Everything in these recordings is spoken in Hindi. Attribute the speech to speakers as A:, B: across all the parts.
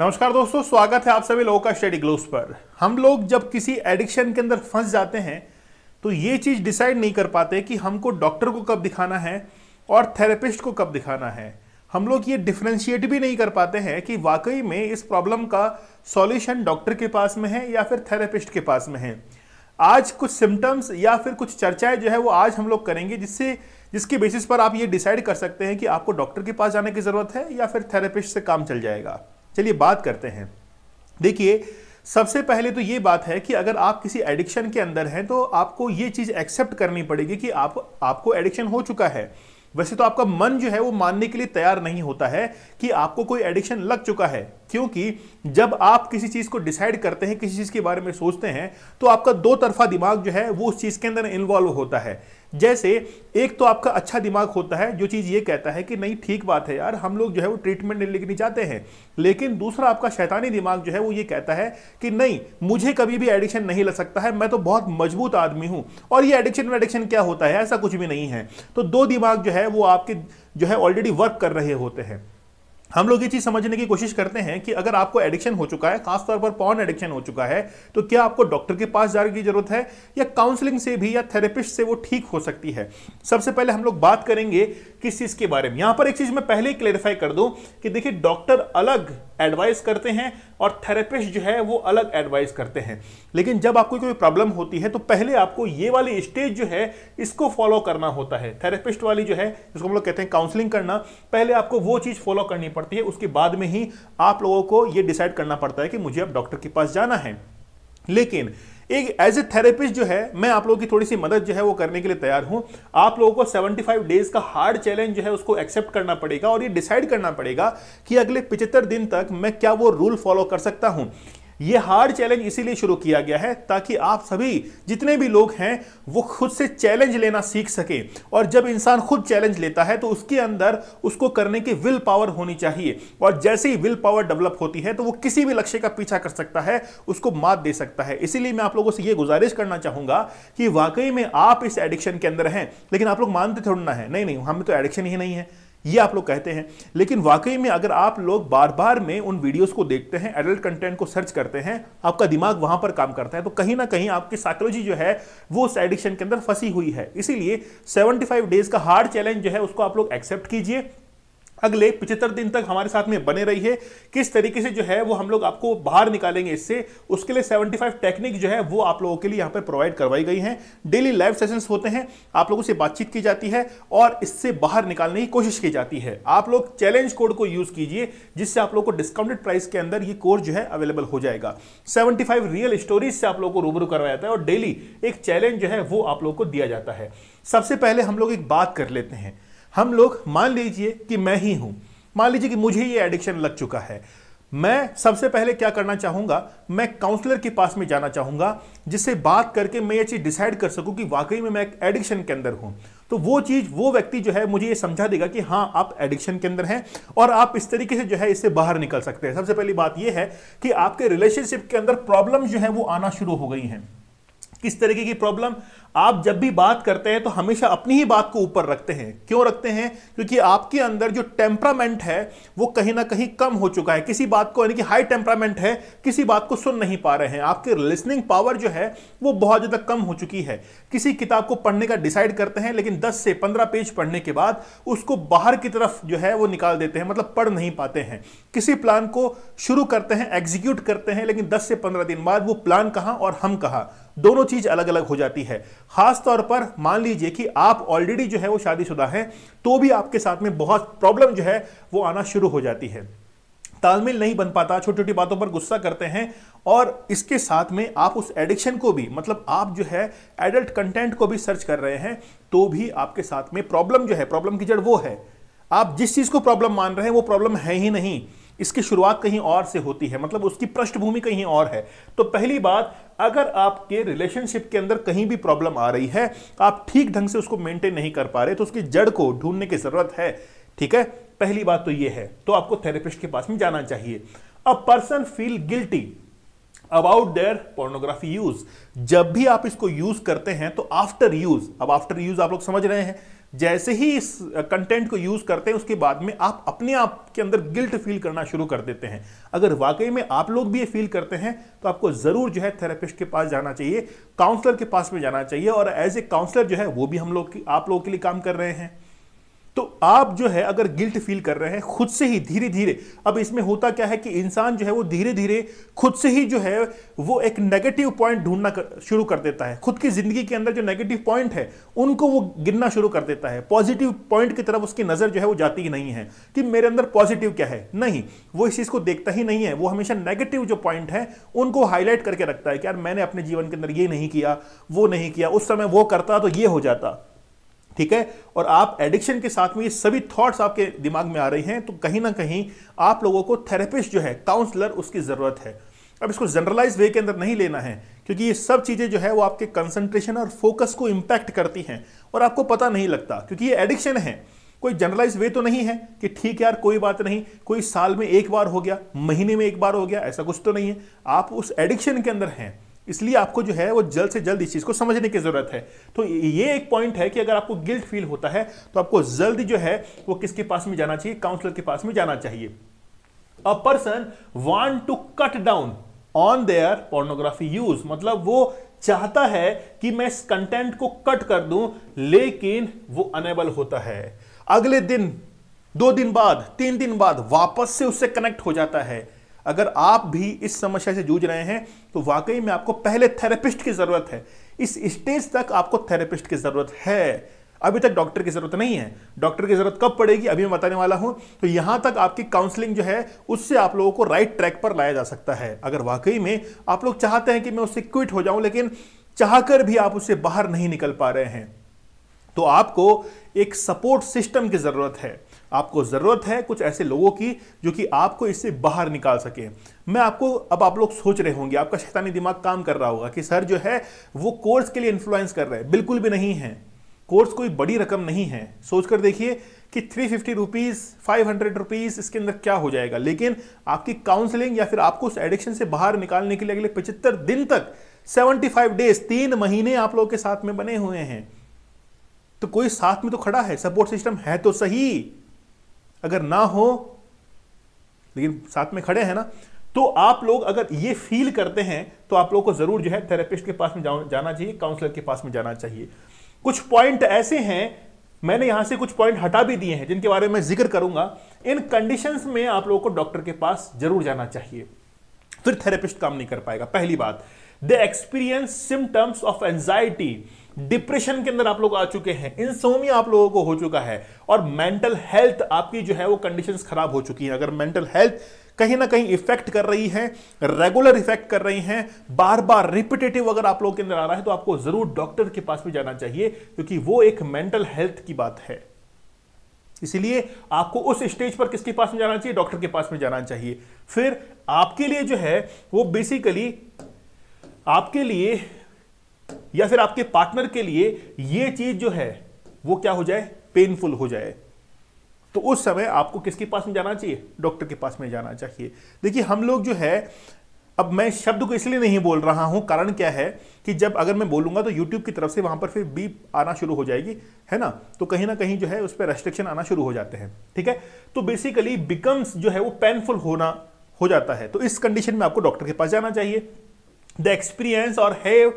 A: नमस्कार दोस्तों स्वागत है आप सभी लोगों का स्टडी ग्लोस पर हम लोग जब किसी एडिक्शन के अंदर फंस जाते हैं तो ये चीज़ डिसाइड नहीं कर पाते कि हमको डॉक्टर को कब दिखाना है और थेरेपिस्ट को कब दिखाना है हम लोग ये डिफ्रेंशिएट भी नहीं कर पाते हैं कि वाकई में इस प्रॉब्लम का सॉल्यूशन डॉक्टर के पास में है या फिर थेरेपिस्ट के पास में है आज कुछ सिम्टम्स या फिर कुछ चर्चाएं जो है वो आज हम लोग करेंगे जिससे जिसके बेसिस पर आप ये डिसाइड कर सकते हैं कि आपको डॉक्टर के पास जाने की ज़रूरत है या फिर थेरेपिस्ट से काम चल जाएगा चलिए बात करते हैं देखिए सबसे पहले तो ये बात है कि अगर आप किसी एडिक्शन के अंदर हैं तो आपको ये चीज़ एक्सेप्ट करनी पड़ेगी कि आप आपको एडिक्शन हो चुका है वैसे तो आपका मन जो है वो मानने के लिए तैयार नहीं होता है कि आपको कोई एडिक्शन लग चुका है क्योंकि जब आप किसी चीज़ को डिसाइड करते हैं किसी चीज़ के बारे में सोचते हैं तो आपका दो तरफा दिमाग जो है वो उस चीज़ के अंदर इन्वॉल्व होता है जैसे एक तो आपका अच्छा दिमाग होता है जो चीज़ ये कहता है कि नहीं ठीक बात है यार हम लोग जो है वो ट्रीटमेंट नहीं लेके चाहते हैं लेकिन दूसरा आपका शैतानी दिमाग जो है वो ये कहता है कि नहीं मुझे कभी भी एडिक्शन नहीं लग सकता है मैं तो बहुत मजबूत आदमी हूँ और ये एडिक्शन वेडिक्शन क्या होता है ऐसा कुछ भी नहीं है तो दो दिमाग जो है वो आपके जो है ऑलरेडी वर्क कर रहे होते हैं हम लोग ये चीज समझने की कोशिश करते हैं कि अगर आपको एडिक्शन हो चुका है खासतौर पर पॉन एडिक्शन हो चुका है तो क्या आपको डॉक्टर के पास जाने की जरूरत है या काउंसलिंग से भी या थेरेपिस्ट से वो ठीक हो सकती है सबसे पहले हम लोग बात करेंगे किस चीज के बारे में यहां पर एक चीज मैं पहले ही क्लेरिफाई कर दूं कि देखिए डॉक्टर अलग एडवाइस करते हैं और थेरेपिस्ट जो है वो अलग एडवाइस करते हैं लेकिन जब आपको कोई प्रॉब्लम होती है तो पहले आपको ये वाली स्टेज जो है इसको फॉलो करना होता है थेरेपिस्ट वाली जो है जिसको हम लोग कहते हैं काउंसलिंग करना पहले आपको वो चीज़ फॉलो करनी पड़ती है उसके बाद में ही आप लोगों को ये डिसाइड करना पड़ता है कि मुझे अब डॉक्टर के पास जाना है लेकिन एक एज ए थेरेपिस्ट जो है मैं आप लोगों की थोड़ी सी मदद जो है वो करने के लिए तैयार हूं आप लोगों को 75 डेज का हार्ड चैलेंज जो है उसको एक्सेप्ट करना पड़ेगा और ये डिसाइड करना पड़ेगा कि अगले पिछहत्तर दिन तक मैं क्या वो रूल फॉलो कर सकता हूं ये हार्ड चैलेंज इसीलिए शुरू किया गया है ताकि आप सभी जितने भी लोग हैं वो खुद से चैलेंज लेना सीख सके और जब इंसान खुद चैलेंज लेता है तो उसके अंदर उसको करने की विल पावर होनी चाहिए और जैसे ही विल पावर डेवलप होती है तो वो किसी भी लक्ष्य का पीछा कर सकता है उसको मात दे सकता है इसीलिए मैं आप लोगों से ये गुजारिश करना चाहूंगा कि वाकई में आप इस एडिक्शन के अंदर हैं लेकिन आप लोग मानते थोड़ा ना है नहीं नहीं हमें तो एडिक्शन ही नहीं है ये आप लोग कहते हैं लेकिन वाकई में अगर आप लोग बार बार में उन वीडियोस को देखते हैं एडल्ट कंटेंट को सर्च करते हैं आपका दिमाग वहां पर काम करता है तो कहीं ना कहीं आपकी साइकोलॉजी जो है वो उस एडिक्शन के अंदर फंसी हुई है इसीलिए 75 डेज का हार्ड चैलेंज जो है उसको आप लोग एक्सेप्ट कीजिए अगले पिछहत्तर दिन तक हमारे साथ में बने रही है किस तरीके से जो है वो हम लोग आपको बाहर निकालेंगे इससे उसके लिए 75 टेक्निक जो है वो आप लोगों के लिए यहाँ पर प्रोवाइड करवाई गई हैं डेली लाइव सेशंस होते हैं आप लोगों से बातचीत की जाती है और इससे बाहर निकालने की कोशिश की जाती है आप लोग चैलेंज कोड को यूज कीजिए जिससे आप लोग को डिस्काउंटेड प्राइस के अंदर ये कोर्स जो है अवेलेबल हो जाएगा सेवेंटी रियल स्टोरीज से आप लोगों को रूबरू करवाया जाता है और डेली एक चैलेंज जो है वो आप लोगों को दिया जाता है सबसे पहले हम लोग एक बात कर लेते हैं हम लोग मान लीजिए कि मैं ही हूं मान लीजिए कि मुझे ये एडिक्शन लग चुका है मैं सबसे पहले क्या करना चाहूंगा मैं काउंसलर के पास में जाना चाहूंगा जिससे बात करके मैं ये चीज़ डिसाइड कर सकूं कि वाकई में मैं एक एडिक्शन के अंदर हूं तो वो चीज़ वो व्यक्ति जो है मुझे ये समझा देगा कि हाँ आप एडिक्शन के अंदर हैं और आप इस तरीके से जो है इससे बाहर निकल सकते हैं सबसे पहली बात यह है कि आपके रिलेशनशिप के अंदर प्रॉब्लम जो है वो आना शुरू हो गई हैं किस तरीके की प्रॉब्लम आप जब भी बात करते हैं तो हमेशा अपनी ही बात को ऊपर रखते हैं क्यों रखते हैं क्योंकि आपके अंदर जो टेम्परामेंट है वो कहीं ना कहीं कम हो चुका है किसी बात को यानी कि हाई टेम्परामेंट है किसी बात को सुन नहीं पा रहे हैं आपके लिसनिंग पावर जो है वो बहुत ज़्यादा कम हो चुकी है किसी किताब को पढ़ने का डिसाइड करते हैं लेकिन दस से पंद्रह पेज पढ़ने के बाद उसको बाहर की तरफ जो है वो निकाल देते हैं मतलब पढ़ नहीं पाते हैं किसी प्लान को शुरू करते हैं एग्जीक्यूट करते हैं लेकिन दस से पंद्रह दिन बाद वो प्लान कहाँ और हम कहाँ दोनों चीज अलग अलग हो जाती है खास तौर पर मान लीजिए कि आप ऑलरेडी जो है वो शादीशुदा हैं तो भी आपके साथ में बहुत प्रॉब्लम जो है वो आना शुरू हो जाती है तालमेल नहीं बन पाता छोटी छोटी बातों पर गुस्सा करते हैं और इसके साथ में आप उस एडिक्शन को भी मतलब आप जो है एडल्ट कंटेंट को भी सर्च कर रहे हैं तो भी आपके साथ में प्रॉब्लम जो है प्रॉब्लम की जड़ वो है आप जिस चीज़ को प्रॉब्लम मान रहे हैं वो प्रॉब्लम है ही नहीं इसकी शुरुआत कहीं और से होती है मतलब उसकी पृष्ठभूमि कहीं और है तो पहली बात अगर आपके रिलेशनशिप के अंदर कहीं भी प्रॉब्लम आ रही है आप ठीक ढंग से उसको मेंटेन नहीं कर पा रहे तो उसकी जड़ को ढूंढने की जरूरत है ठीक है पहली बात तो यह है तो आपको थेरेपिस्ट के पास में जाना चाहिए a person feel guilty about their pornography use जब भी आप इसको यूज करते हैं तो आफ्टर यूज अब आफ्टर यूज आप लोग समझ रहे हैं जैसे ही इस कंटेंट को यूज़ करते हैं उसके बाद में आप अपने आप के अंदर गिल्ट फील करना शुरू कर देते हैं अगर वाकई में आप लोग भी ये फील करते हैं तो आपको ज़रूर जो है थेरेपिस्ट के पास जाना चाहिए काउंसलर के पास में जाना चाहिए और एज ए काउंसलर जो है वो भी हम लोग आप लोगों के लिए काम कर रहे हैं तो आप जो है अगर गिल्ट फील कर रहे हैं खुद से ही धीरे धीरे अब इसमें होता क्या है कि इंसान जो है वो धीरे धीरे खुद से ही जो है वो एक नेगेटिव पॉइंट ढूंढना शुरू कर देता है खुद की जिंदगी के अंदर जो नेगेटिव पॉइंट है उनको वो गिनना शुरू कर देता है पॉजिटिव पॉइंट की तरफ उसकी नज़र जो है वो जाती ही नहीं है कि मेरे अंदर पॉजिटिव क्या है नहीं वो इस चीज़ को देखता ही नहीं है वो हमेशा नेगेटिव जो पॉइंट है उनको हाईलाइट करके रखता है कि यार मैंने अपने जीवन के अंदर ये नहीं किया वो नहीं किया उस समय वो करता तो ये हो जाता ठीक है और आप एडिक्शन के साथ में ये सभी थॉट्स आपके दिमाग में आ रही हैं तो कहीं ना कहीं आप लोगों को थेरेपिस्ट जो है काउंसलर उसकी ज़रूरत है अब इसको जनरलाइज वे के अंदर नहीं लेना है क्योंकि ये सब चीज़ें जो है वो आपके कंसंट्रेशन और फोकस को इम्पैक्ट करती हैं और आपको पता नहीं लगता क्योंकि ये एडिक्शन है कोई जनरलाइज वे तो नहीं है कि ठीक यार कोई बात नहीं कोई साल में एक बार हो गया महीने में एक बार हो गया ऐसा कुछ तो नहीं है आप उस एडिक्शन के अंदर हैं इसलिए आपको जो है वो जल्द से जल्द इस चीज़ को समझने की ज़रूरत है तो ये एक पॉइंट है कि अगर आपको गिल्ट फील होता है तो आपको जल्द जो है वो किसके पास में जाना चाहिए काउंसलर के पास में जाना चाहिए a person want to cut down on their pornography use मतलब वो चाहता है कि मैं इस कंटेंट को कट कर दूं लेकिन वो अनेबल होता है अगले दिन दो दिन बाद तीन दिन बाद वापस से उससे कनेक्ट हो जाता है अगर आप भी इस समस्या से जूझ रहे हैं तो वाकई में आपको पहले थेरेपिस्ट की ज़रूरत है इस स्टेज तक आपको थेरेपिस्ट की ज़रूरत है अभी तक डॉक्टर की ज़रूरत नहीं है डॉक्टर की ज़रूरत कब पड़ेगी अभी मैं बताने वाला हूं तो यहां तक आपकी काउंसलिंग जो है उससे आप लोगों को राइट ट्रैक पर लाया जा सकता है अगर वाकई में आप लोग चाहते हैं कि मैं उससे क्विट हो जाऊं लेकिन चाहकर भी आप उससे बाहर नहीं निकल पा रहे हैं तो आपको एक सपोर्ट सिस्टम की ज़रूरत है आपको ज़रूरत है कुछ ऐसे लोगों की जो कि आपको इससे बाहर निकाल सके मैं आपको अब आप लोग सोच रहे होंगे आपका शैतानी दिमाग काम कर रहा होगा कि सर जो है वो कोर्स के लिए इन्फ्लुएंस कर रहे हैं बिल्कुल भी नहीं है कोर्स कोई बड़ी रकम नहीं है सोचकर देखिए कि three fifty rupees five hundred rupees इसके अंदर क्या हो जाएगा लेकिन आपकी काउंसलिंग या फिर आपको उस एडिक्शन से बाहर निकालने के लिए अगले पचहत्तर दिन तक सेवेंटी फाइव डेज तीन महीने आप लोगों के साथ में बने हुए हैं तो कोई साथ में तो खड़ा है सपोर्ट सिस्टम है तो सही अगर ना हो लेकिन साथ में खड़े हैं ना तो आप लोग अगर ये फील करते हैं तो आप लोग को जरूर जो है थेरेपिस्ट के पास में जाना चाहिए काउंसलर के पास में जाना चाहिए कुछ पॉइंट ऐसे हैं मैंने यहां से कुछ पॉइंट हटा भी दिए हैं जिनके बारे में जिक्र करूंगा इन कंडीशंस में आप लोगों को डॉक्टर के पास जरूर जाना चाहिए फिर थेरेपिस्ट काम नहीं कर पाएगा पहली बात the experience symptoms of anxiety depression के अंदर आप लोग आ चुके हैं इंसोमिया आप लोगों को हो चुका है और मेंटल हेल्थ आपकी जो है वो कंडीशन खराब हो चुकी है अगर मेंटल हेल्थ कहीं ना कहीं इफेक्ट कर रही है रेगुलर इफेक्ट कर रही है बार बार रिपीटेटिव अगर आप लोगों के अंदर आ रहा है तो आपको जरूर डॉक्टर के पास भी जाना चाहिए क्योंकि वो एक मेंटल हेल्थ की बात है इसीलिए आपको उस स्टेज पर किसके पास में जाना चाहिए डॉक्टर के पास में जाना चाहिए फिर आपके लिए जो है वो बेसिकली आपके लिए या फिर आपके पार्टनर के लिए यह चीज जो है वो क्या हो जाए पेनफुल हो जाए तो उस समय आपको किसके पास में जाना चाहिए डॉक्टर के पास में जाना चाहिए देखिए हम लोग जो है अब मैं शब्द को इसलिए नहीं बोल रहा हूं कारण क्या है कि जब अगर मैं बोलूंगा तो YouTube की तरफ से वहां पर फिर बीप आना शुरू हो जाएगी है ना तो कहीं ना कहीं जो है उस पर रेस्ट्रिक्शन आना शुरू हो जाते हैं ठीक है तो बेसिकली बिकम्स जो है वो पेनफुल होना हो जाता है तो इस कंडीशन में आपको डॉक्टर के पास जाना चाहिए द एक्सपीरियंस और हैव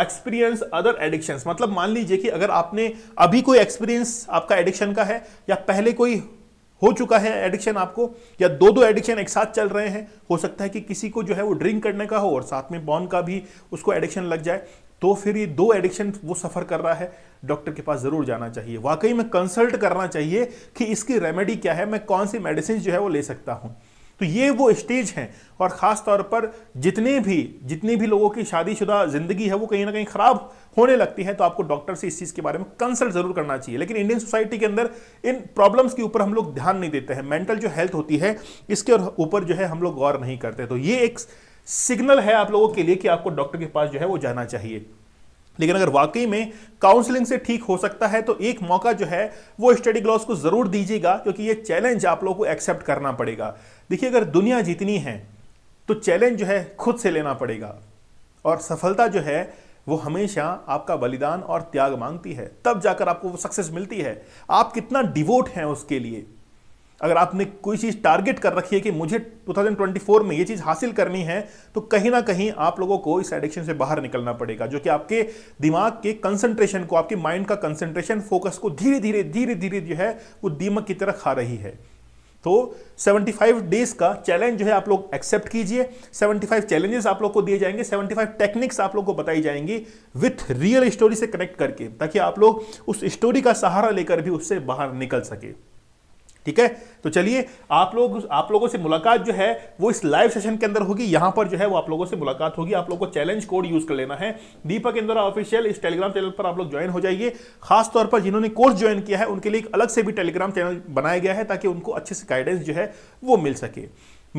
A: एक्सपीरियंस अदर एडिक्शंस मतलब मान लीजिए कि अगर आपने अभी कोई एक्सपीरियंस आपका एडिक्शन का है या पहले कोई हो चुका है एडिक्शन आपको या दो दो एडिक्शन एक साथ चल रहे हैं हो सकता है कि किसी को जो है वो ड्रिंक करने का हो और साथ में बॉन का भी उसको एडिक्शन लग जाए तो फिर ये दो एडिक्शन वो सफ़र कर रहा है डॉक्टर के पास ज़रूर जाना चाहिए वाकई में कंसल्ट करना चाहिए कि इसकी रेमेडी क्या है मैं कौन सी मेडिसिन जो है वो ले सकता हूँ तो ये वो स्टेज हैं और ख़ास तौर पर जितने भी जितनी भी लोगों की शादीशुदा ज़िंदगी है वो कहीं ना कहीं ख़राब होने लगती है तो आपको डॉक्टर से इस चीज़ के बारे में कंसल्ट ज़रूर करना चाहिए लेकिन इंडियन सोसाइटी के अंदर इन प्रॉब्लम्स के ऊपर हम लोग ध्यान नहीं देते हैं मेंटल जो हेल्थ होती है इसके ऊपर जो है हम लोग गौर नहीं करते तो ये एक सिग्नल है आप लोगों के लिए कि आपको डॉक्टर के पास जो है वो जाना चाहिए लेकिन अगर वाकई में काउंसलिंग से ठीक हो सकता है तो एक मौका जो है वो स्टडी ग्लॉस को ज़रूर दीजिएगा क्योंकि ये चैलेंज आप लोगों को एक्सेप्ट करना पड़ेगा देखिए अगर दुनिया जीतनी है तो चैलेंज जो है खुद से लेना पड़ेगा और सफलता जो है वो हमेशा आपका बलिदान और त्याग मांगती है तब जाकर आपको वो सक्सेस मिलती है आप कितना डिवोट हैं उसके लिए अगर आपने कोई चीज़ टारगेट कर रखी है कि मुझे 2024 में ये चीज़ हासिल करनी है तो कहीं ना कहीं आप लोगों को इस एडिक्शन से बाहर निकलना पड़ेगा जो कि आपके दिमाग के कंसंट्रेशन को आपके माइंड का कंसंट्रेशन फोकस को धीरे धीरे धीरे धीरे जो है वो दीमक की तरह खा रही है तो 75 डेज का चैलेंज जो है आप लोग एक्सेप्ट कीजिए 75 चैलेंजेस आप लोग को दिए जाएंगे 75 टेक्निक्स आप लोग को बताई जाएंगी विथ रियल स्टोरी से कनेक्ट करके ताकि आप लोग उस स्टोरी का सहारा लेकर भी उससे बाहर निकल सके ठीक है तो चलिए आप लोग आप लोगों से मुलाकात जो है वो इस लाइव सेशन के अंदर होगी यहां पर जो है वो आप लोगों से मुलाकात होगी आप लोगों को चैलेंज कोड यूज कर लेना है दीपक इंदौरा ऑफिशियल इस टेलीग्राम चैनल पर आप लोग ज्वाइन हो जाइए खासतौर पर जिन्होंने कोर्स ज्वाइन किया है उनके लिए एक अलग से भी टेलीग्राम चैनल बनाया गया है ताकि उनको अच्छे से गाइडेंस जो है वो मिल सके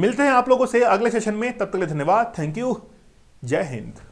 A: मिलते हैं आप लोगों से अगले सेशन में तब तक धन्यवाद थैंक यू जय हिंद